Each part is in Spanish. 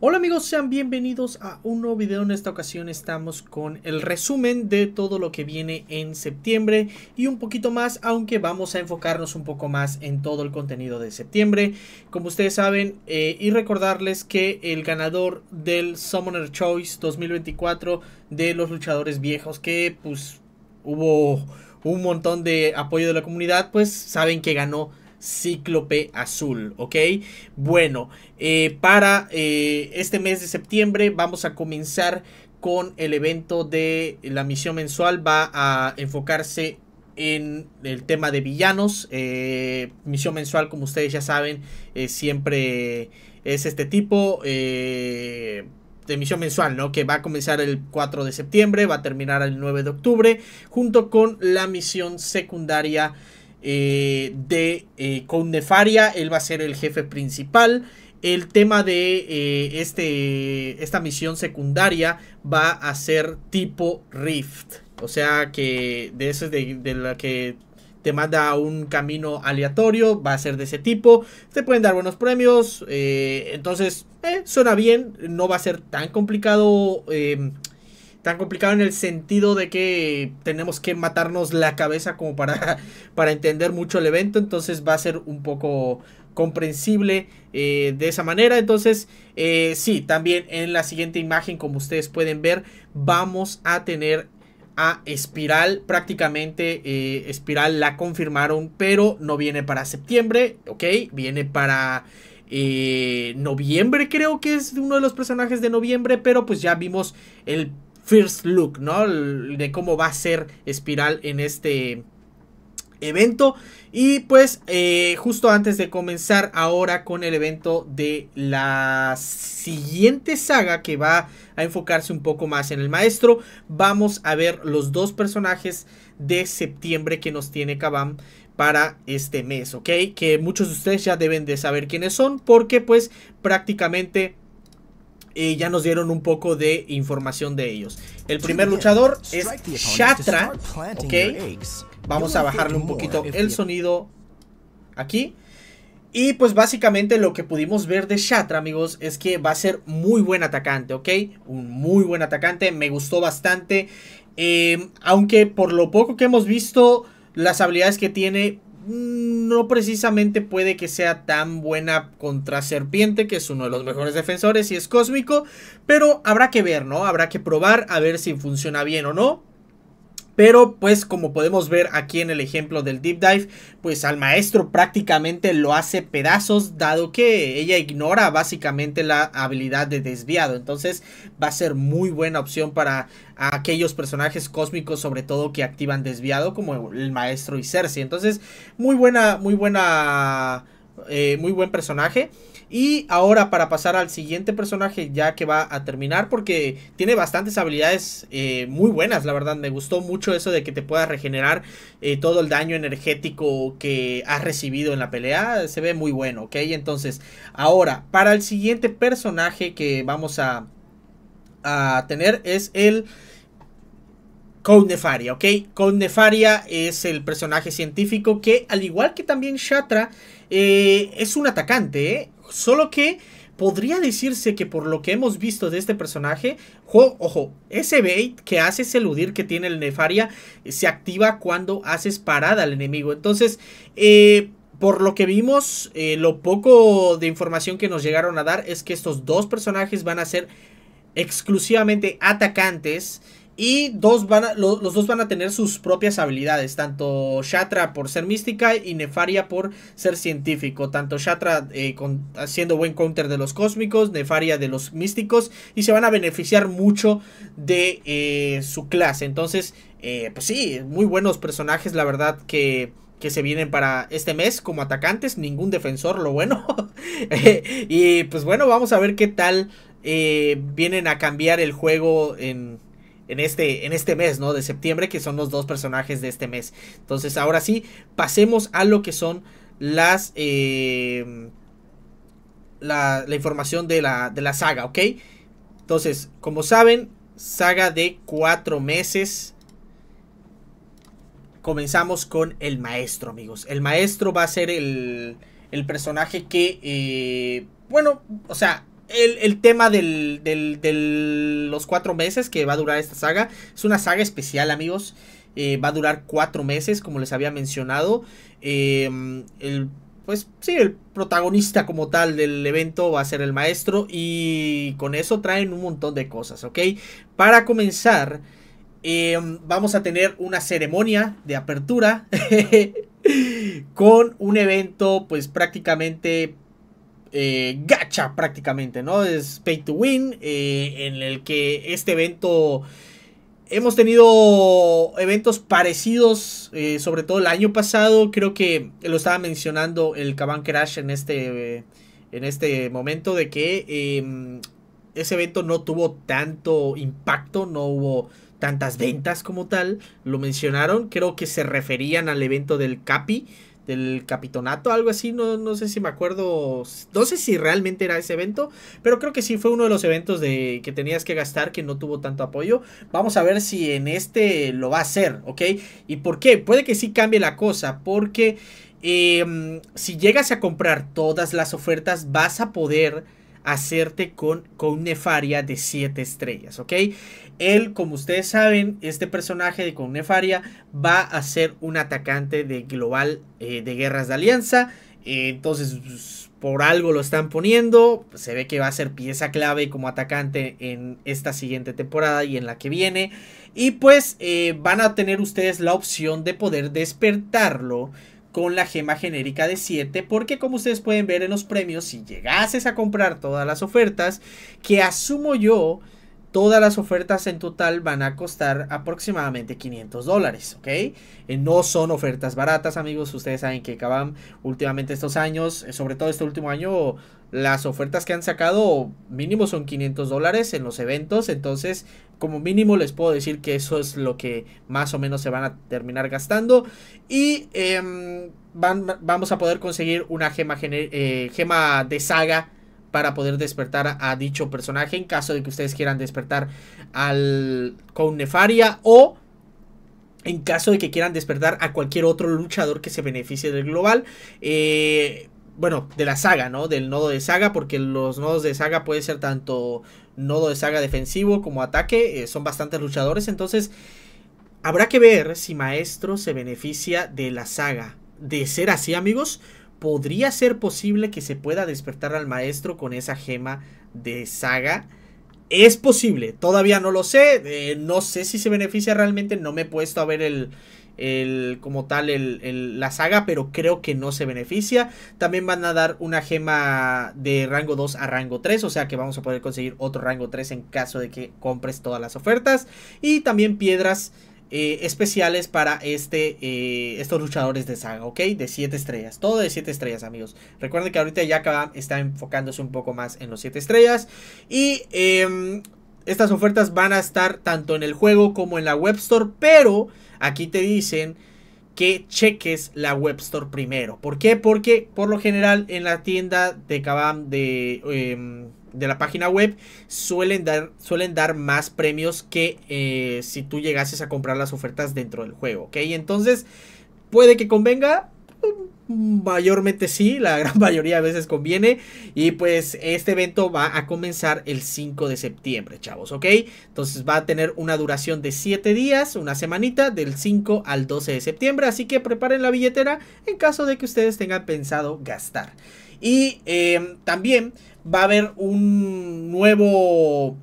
Hola amigos, sean bienvenidos a un nuevo video. En esta ocasión estamos con el resumen de todo lo que viene en septiembre y un poquito más, aunque vamos a enfocarnos un poco más en todo el contenido de septiembre. Como ustedes saben, eh, y recordarles que el ganador del Summoner Choice 2024 de los luchadores viejos, que pues hubo un montón de apoyo de la comunidad, pues saben que ganó Cíclope Azul, ¿ok? Bueno, eh, para eh, este mes de septiembre vamos a comenzar con el evento de la misión mensual. Va a enfocarse en el tema de villanos. Eh, misión mensual, como ustedes ya saben, siempre es este tipo de misión mensual, ¿no? Que va a comenzar el 4 de septiembre, va a terminar el 9 de octubre, junto con la misión secundaria eh, de eh, con Nefaria, él va a ser el jefe principal. El tema de eh, este, esta misión secundaria va a ser tipo Rift. O sea que de eso es de, de la que te manda un camino aleatorio, va a ser de ese tipo. Te pueden dar buenos premios. entonces, suena bien. No va a ser tan complicado Tan complicado en el sentido de que tenemos que matarnos la cabeza como para, para entender mucho el evento. Entonces va a ser un poco comprensible eh, de esa manera. Entonces, eh, sí, también en la siguiente imagen, como ustedes pueden ver, vamos a tener a Espiral. Prácticamente eh, Espiral la confirmaron, pero no viene para septiembre, ¿ok? Viene para... noviembre creo que es uno de los personajes de noviembre pero pues ya vimos el first look, ¿no? De cómo va a ser Espiral en este evento. Y pues eh, justo antes de comenzar ahora con el evento de la siguiente saga que va a enfocarse un poco más en el maestro, vamos a ver los dos personajes de septiembre que nos tiene Kabam para este mes, ¿ok? Que muchos de ustedes ya deben de saber quiénes son porque pues prácticamente ya nos dieron un poco de información de ellos. El primer luchador es Shatra, Vamos a bajarle un poquito el sonido aquí. Y pues básicamente lo que pudimos ver de Shatra, amigos, es que va a ser muy buen atacante, ¿ok? Un muy buen atacante, me gustó bastante. Em, aunque por lo poco que hemos visto, las habilidades que tiene no precisamente puede que sea tan buena contra Serpiente, que es uno de los mejores defensores y es cósmico, pero habrá que ver, ¿no? Habrá que probar a ver si funciona bien o no. Pero pues como podemos ver aquí en el ejemplo del deep dive, pues al maestro prácticamente lo hace pedazos dado que ella ignora básicamente la habilidad de desviado. Entonces va a ser muy buena opción para aquellos personajes cósmicos sobre todo que activan desviado como el maestro y Cersei. Entonces muy buena, muy buena, eh, muy buen personaje. Y ahora para pasar al siguiente personaje ya que va a terminar porque tiene bastantes habilidades eh, muy buenas, la verdad me gustó mucho eso de que te puedas regenerar eh, todo el daño energético que has recibido en la pelea, se ve muy bueno, ¿ok? Entonces ahora para el siguiente personaje que vamos a, a tener es el... Code Nefaria, ¿ok? Code Nefaria es el personaje científico que, al igual que también Shatra, eh, es un atacante, ¿eh? Solo que podría decirse que por lo que hemos visto de este personaje, ojo, ese bait que haces eludir que tiene el Nefaria eh, se activa cuando haces parada al enemigo. Entonces, eh, por lo que vimos, eh, lo poco de información que nos llegaron a dar es que estos dos personajes van a ser exclusivamente atacantes. Y dos van los dos van a tener sus propias habilidades, tanto Shatra por ser mística y Nefaria por ser científico. Tanto Shatra eh, haciendo buen counter de los cósmicos, Nefaria de los místicos y se van a beneficiar mucho de eh, su clase. Entonces, eh, pues sí, muy buenos personajes, la verdad que que se vienen para este mes como atacantes, ningún defensor, lo bueno. y pues bueno, vamos a ver qué tal vienen a cambiar el juego en, en este, en este mes, ¿no? De septiembre, que son los dos personajes de este mes. Entonces, ahora sí, pasemos a lo que son las... Eh, la, información de la, de la saga, ¿ok? Entonces, como saben, saga de cuatro meses. Comenzamos con el maestro, amigos. El maestro va a ser el, el personaje que, eh, bueno, o sea, el, tema de del, los cuatro meses que va a durar esta saga. Es una saga especial, amigos. Eh, va a durar cuatro meses, como les había mencionado. Em, el, pues sí, el protagonista como tal del evento va a ser el maestro. Y con eso traen un montón de cosas, ¿ok? Para comenzar, em, vamos a tener una ceremonia de apertura. con un evento, pues prácticamente eh, gacha prácticamente, ¿no? Es pay to win, eh, en el que este evento... Hemos tenido eventos parecidos, eh, sobre todo el año pasado, creo que lo estaba mencionando el Caban Crash en este, en este momento, de que em, ese evento no tuvo tanto impacto, no hubo tantas ventas como tal, lo mencionaron, creo que se referían al evento del Capi, del capitonato, algo así, no, sé si me acuerdo, no sé si realmente era ese evento, pero creo que sí fue uno de los eventos de que tenías que gastar que no tuvo tanto apoyo. Vamos a ver si en este lo va a hacer, ¿ok? ¿Y por qué? Puede que sí cambie la cosa, porque em, si llegas a comprar todas las ofertas vas a poder hacerte con, con Nefaria de 7 estrellas, ¿ok? Él, como ustedes saben, este personaje de con Nefaria va a ser un atacante de global eh, de guerras de alianza. Eh, entonces, pues, por algo lo están poniendo. Se ve que va a ser pieza clave como atacante en esta siguiente temporada y en la que viene. Y pues eh, van a tener ustedes la opción de poder despertarlo con la gema genérica de 7 porque como ustedes pueden ver en los premios, si llegases a comprar todas las ofertas, que asumo yo Todas las ofertas en total van a costar aproximadamente 500 dólares, ¿ok? Eh, no son ofertas baratas, amigos. Ustedes saben que acaban últimamente estos años, eh, sobre todo este último año, las ofertas que han sacado mínimo son 500 dólares en los eventos. Entonces, como mínimo les puedo decir que eso es lo que más o menos se van a terminar gastando. Y em, vamos a poder conseguir una gema, eh, gema de saga para poder despertar a dicho personaje en caso de que ustedes quieran despertar al con Nefaria o en caso de que quieran despertar a cualquier otro luchador que se beneficie del global. Eh, bueno, de la saga, ¿no? Del nodo de saga, porque los nodos de saga puede ser tanto nodo de saga defensivo como ataque, eh, son bastantes luchadores, entonces habrá que ver si Maestro se beneficia de la saga. De ser así, amigos, podría ser posible que se pueda despertar al maestro con esa gema de saga. Es posible, todavía no lo sé, eh, no sé si se beneficia realmente, no me he puesto a ver el, el como tal la saga, pero creo que no se beneficia. También van a dar una gema de rango 2 a rango 3, o sea que vamos a poder conseguir otro rango 3 en caso de que compres todas las ofertas. Y también piedras eh, especiales para este, eh, estos luchadores de saga, ¿ok? De 7 estrellas, todo de 7 estrellas, amigos. Recuerden que ahorita ya está enfocándose un poco más en los 7 estrellas. Y em, estas ofertas van a estar tanto en el juego como en la web store, pero aquí te dicen que cheques la web store primero. ¿Por qué? Porque por lo general en la tienda de Kabam de, em, la página web suelen dar, suelen dar más premios que eh, si tú llegases a comprar las ofertas dentro del juego. ¿Ok? Entonces puede que convenga, mayormente sí, la gran mayoría de veces conviene. Y pues este evento va a comenzar el 5 de septiembre, chavos, ¿ok? Entonces va a tener una duración de 7 días, una semanita, del 5 al 12 de septiembre. Así que preparen la billetera en caso de que ustedes tengan pensado gastar. Y eh, también va a haber un nuevo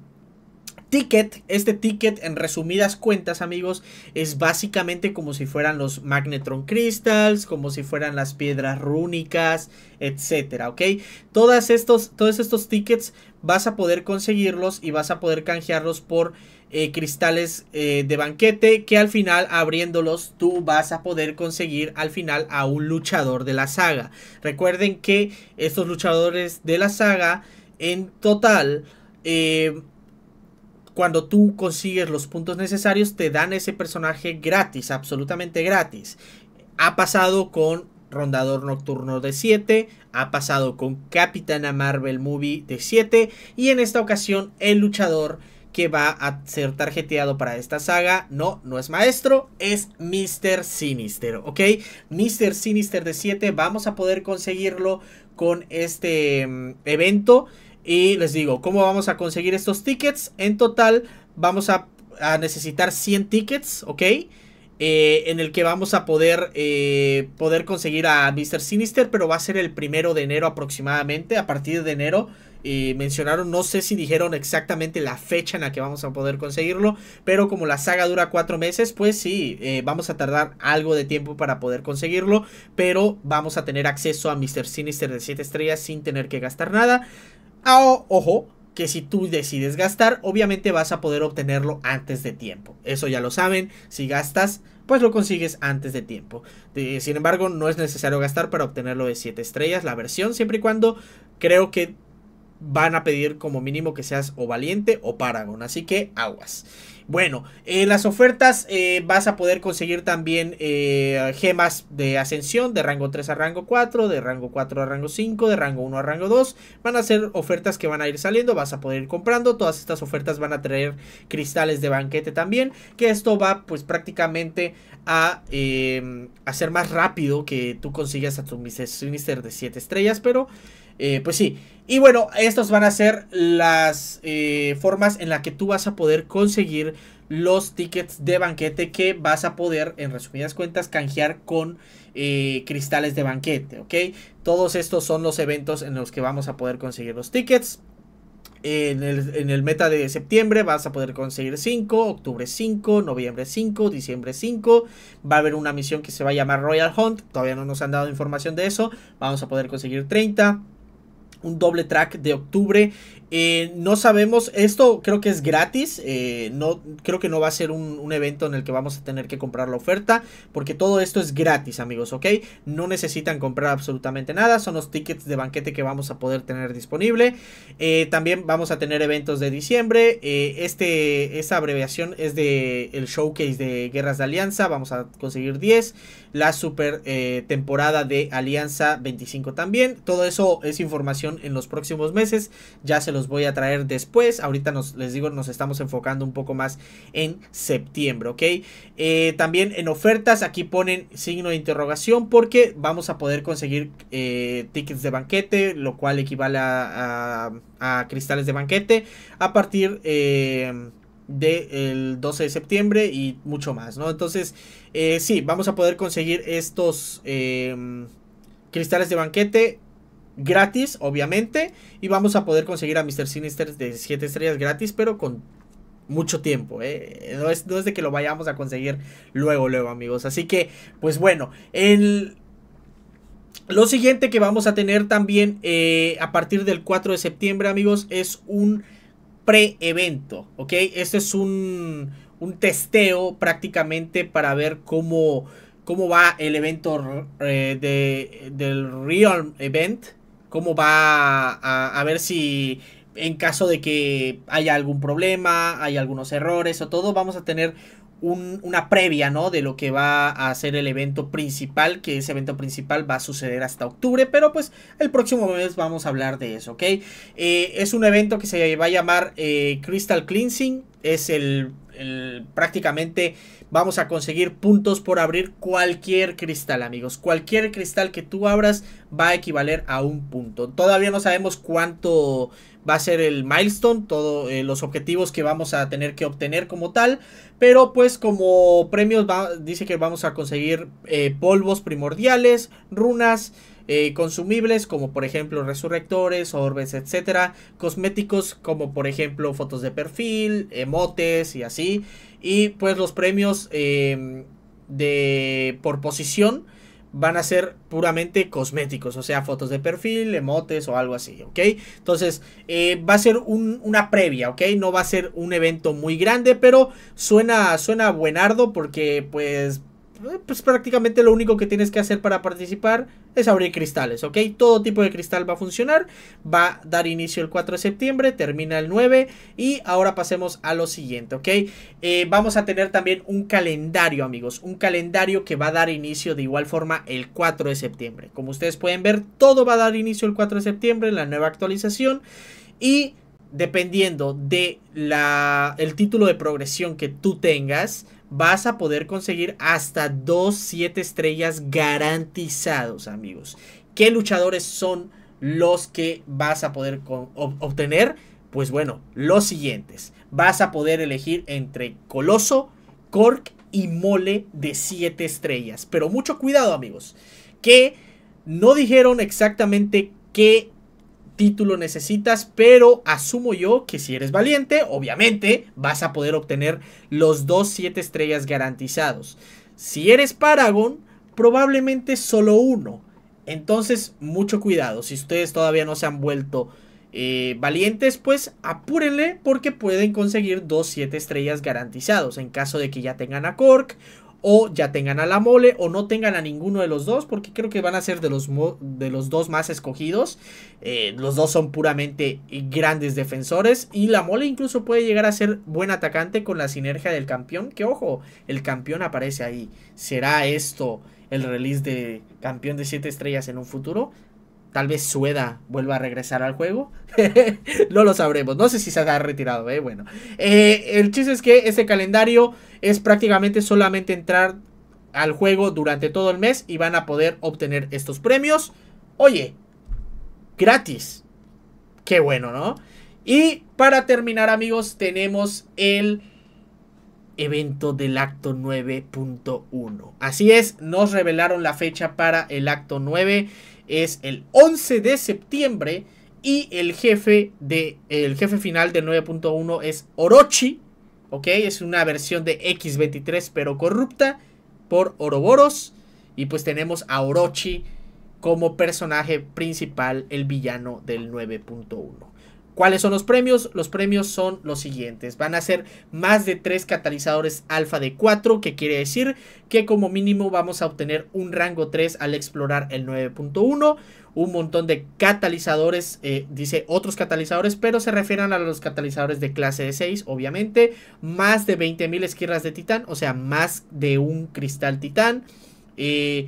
ticket, este ticket en resumidas cuentas amigos, es básicamente como si fueran los Magnetron Crystals, como si fueran las piedras rúnicas, etcétera, ¿ok? Todas estos, todos estos tickets vas a poder conseguirlos y vas a poder canjearlos por eh, cristales eh, de banquete que al final abriéndolos tú vas a poder conseguir al final a un luchador de la saga. Recuerden que estos luchadores de la saga en total... Eh, cuando tú consigues los puntos necesarios, te dan ese personaje gratis, absolutamente gratis. Ha pasado con Rondador Nocturno de 7, ha pasado con Capitana Marvel Movie de 7 y en esta ocasión el luchador que va a ser tarjeteado para esta saga, no, no es maestro, es Mr. Sinister, ¿ok? Mr. Sinister de 7, vamos a poder conseguirlo con este mm, evento y les digo, ¿cómo vamos a conseguir estos tickets? En total vamos a, necesitar 100 tickets, ¿ok? Eh, en el que vamos a poder, eh, poder conseguir a Mr. Sinister, pero va a ser el primero de enero aproximadamente, a partir de enero. Eh, mencionaron, no sé si dijeron exactamente la fecha en la que vamos a poder conseguirlo, pero como la saga dura 4 meses, pues sí, vamos a tardar algo de tiempo para poder conseguirlo, pero vamos a tener acceso a Mr. Sinister de 7 estrellas sin tener que gastar nada. Ah, ojo, que si tú decides gastar, obviamente vas a poder obtenerlo antes de tiempo. Eso ya lo saben, si gastas, pues lo consigues antes de tiempo. sin embargo, no es necesario gastar para obtenerlo de 7 estrellas, la versión, siempre y cuando creo que van a pedir como mínimo que seas o valiente o Paragon. Así que aguas. Bueno, eh, las ofertas eh, vas a poder conseguir también eh, gemas de ascensión de rango 3 a rango 4, de rango 4 a rango 5, de rango 1 a rango 2. Van a ser ofertas que van a ir saliendo, vas a poder ir comprando. Todas estas ofertas van a traer cristales de banquete también, que esto va pues prácticamente a hacer em, más rápido que tú consigas a tu mister de 7 estrellas, pero... Eh, pues sí. Y bueno, estas van a ser las eh, formas en las que tú vas a poder conseguir los tickets de banquete que vas a poder, en resumidas cuentas, canjear con eh, cristales de banquete, ¿ok? Todos estos son los eventos en los que vamos a poder conseguir los tickets. En el, en el, meta de septiembre vas a poder conseguir 5, octubre 5, noviembre 5, diciembre 5. Va a haber una misión que se va a llamar Royal Hunt. Todavía no nos han dado información de eso. Vamos a poder conseguir 30 un doble track de octubre. Eh, no sabemos, esto creo que es gratis, eh, no, creo que no va a ser un, evento en el que vamos a tener que comprar la oferta, porque todo esto es gratis amigos, ¿ok? No necesitan comprar absolutamente nada, son los tickets de banquete que vamos a poder tener disponible. Eh, también vamos a tener eventos de diciembre, este, esta abreviación es de el showcase de Guerras de Alianza, vamos a conseguir 10 la super eh, temporada de Alianza 25 también. Todo eso es información en los próximos meses. Ya se los voy a traer después. Ahorita nos, les digo, nos estamos enfocando un poco más en septiembre, ¿ok? Eh, también en ofertas, aquí ponen signo de interrogación porque vamos a poder conseguir eh, tickets de banquete, lo cual equivale a, a cristales de banquete a partir del 12 de septiembre y mucho más, ¿no? Entonces, eh, sí, vamos a poder conseguir estos em, cristales de banquete gratis, obviamente, y vamos a poder conseguir a Mr. Sinister de 7 estrellas gratis, pero con mucho tiempo, ¿eh? No es, de que lo vayamos a conseguir luego, luego, amigos. Así que, pues bueno, Lo siguiente que vamos a tener también eh, a partir del 4 de septiembre, amigos, es un pre-evento, ¿ok? Esto es un, un, testeo prácticamente para ver cómo, cómo va el evento eh, del Real Event, cómo va a, a ver si en caso de que haya algún problema, hay algunos errores o todo, vamos a tener una previa, ¿no? De lo que va a ser el evento principal, que ese evento principal va a suceder hasta octubre, pero pues el próximo mes vamos a hablar de eso, ¿ok? Eh, es un evento que se va a llamar eh, Crystal Cleansing, es el, prácticamente vamos a conseguir puntos por abrir cualquier cristal, amigos. Cualquier cristal que tú abras va a equivaler a un punto. Todavía no sabemos cuánto va a ser el milestone, todos eh, los objetivos que vamos a tener que obtener como tal, pero pues como premios dice que vamos a conseguir eh, polvos primordiales, runas, eh, consumibles como por ejemplo resurrectores, orbes, etcétera, cosméticos como por ejemplo fotos de perfil, emotes y así, y pues los premios em, de por posición van a ser puramente cosméticos, o sea, fotos de perfil, emotes o algo así, ¿ok? Entonces, eh, va a ser una previa, ¿ok? No va a ser un evento muy grande, pero suena, suena buenardo porque pues eh, pues prácticamente lo único que tienes que hacer para participar es abrir cristales, ¿ok? Todo tipo de cristal va a funcionar, va a dar inicio el 4 de septiembre, termina el 9 y ahora pasemos a lo siguiente, ¿ok? Eh, vamos a tener también un calendario, amigos, un calendario que va a dar inicio de igual forma el 4 de septiembre. Como ustedes pueden ver, todo va a dar inicio el 4 de septiembre en la nueva actualización y dependiendo de la, el título de progresión que tú tengas, vas a poder conseguir hasta dos 7 estrellas garantizados, amigos. ¿Qué luchadores son los que vas a poder obtener? Pues bueno, los siguientes. Vas a poder elegir entre Coloso, Cork y Mole de 7 estrellas. Pero mucho cuidado, amigos, que no dijeron exactamente qué título necesitas, pero asumo yo que si eres valiente, obviamente vas a poder obtener los dos 7 estrellas garantizados. Si eres Paragon, probablemente solo uno. Entonces, mucho cuidado. Si ustedes todavía no se han vuelto eh, valientes, pues apúrenle porque pueden conseguir dos 7 estrellas garantizados. En caso de que ya tengan a Cork o ya tengan a la mole o no tengan a ninguno de los dos, porque creo que van a ser de los, de los dos más escogidos. Eh, los dos son puramente grandes defensores y la mole incluso puede llegar a ser buen atacante con la sinergia del campeón, que ojo, el campeón aparece ahí. ¿Será esto el release de campeón de 7 estrellas en un futuro? Tal vez Sueda vuelva a regresar al juego. no lo sabremos. No sé si se ha retirado, eh, Bueno. Eh, el chiste es que este calendario es prácticamente solamente entrar al juego durante todo el mes y van a poder obtener estos premios. Oye, gratis. Qué bueno, ¿no? Y para terminar, amigos, tenemos el evento del acto 9.1. Así es, nos revelaron la fecha para el acto 9 es el 11 de septiembre y el jefe de el jefe final del 9.1 es Orochi, ¿ok? Es una versión de X23 pero corrupta por Oroboros y pues tenemos a Orochi como personaje principal, el villano del 9.1. ¿Cuáles son los premios? Los premios son los siguientes. Van a ser más de 3 catalizadores alfa de 4, que quiere decir que como mínimo vamos a obtener un rango 3 al explorar el 9.1. Un montón de catalizadores, eh, dice otros catalizadores, pero se refieren a los catalizadores de clase de 6, obviamente. Más de 20.000 esquirlas de titán, o sea, más de un cristal titán. Eh,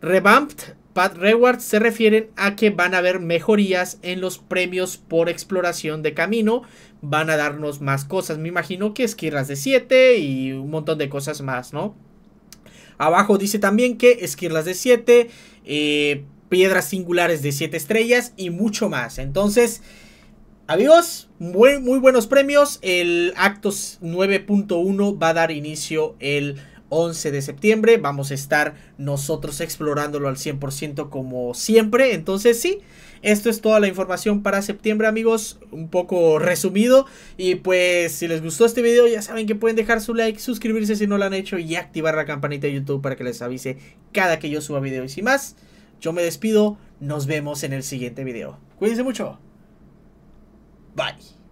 Revamped Path Rewards se refieren a que van a haber mejorías en los premios por exploración de camino. Van a darnos más cosas. Me imagino que esquirlas de 7 y un montón de cosas más, ¿no? Abajo dice también que esquirlas de 7, eh, piedras singulares de 7 estrellas y mucho más. Entonces, amigos, muy, muy buenos premios. El Actos 9.1 va a dar inicio el 11 de septiembre. Vamos a estar nosotros explorándolo al 100% como siempre. Entonces sí, esto es toda la información para septiembre amigos. Un poco resumido. Y pues si les gustó este video ya saben que pueden dejar su like, suscribirse si no lo han hecho y activar la campanita de YouTube para que les avise cada que yo suba video. Y sin más, yo me despido. Nos vemos en el siguiente video. Cuídense mucho. Bye.